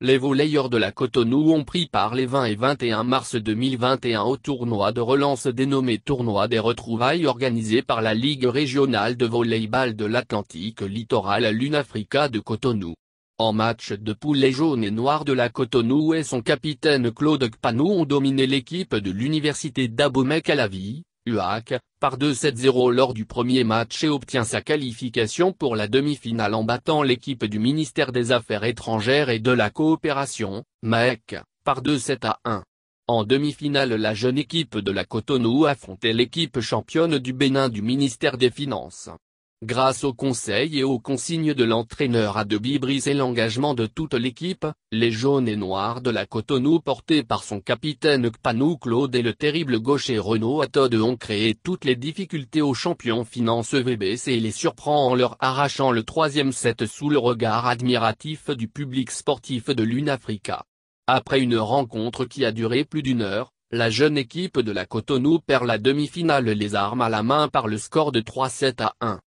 Les volleyeurs de la Cotonou ont pris part les 20 et 21 mars 2021 au tournoi de relance dénommé Tournoi des retrouvailles organisé par la Ligue régionale de volleyball de l'Atlantique littoral à l'UNAFRICA de Cotonou. En match de poulet jaune et noir de la Cotonou et son capitaine Claude Kpanou ont dominé l'équipe de l'université dabomey vie. UAC, par 2-7-0 lors du premier match et obtient sa qualification pour la demi-finale en battant l'équipe du ministère des Affaires étrangères et de la Coopération, MAEC, par 2-7 à 1. En demi-finale la jeune équipe de la Cotonou affrontait l'équipe championne du Bénin du ministère des Finances. Grâce aux conseils et aux consignes de l'entraîneur à Brice et l'engagement de toute l'équipe, les jaunes et noirs de la Cotonou portés par son capitaine Kpanou Claude et le terrible gaucher Renaud Atode ont créé toutes les difficultés aux champions finance VBC et les surprend en leur arrachant le troisième set sous le regard admiratif du public sportif de l'UNAFRICA. Après une rencontre qui a duré plus d'une heure, la jeune équipe de la Cotonou perd la demi-finale les armes à la main par le score de 3-7 à 1.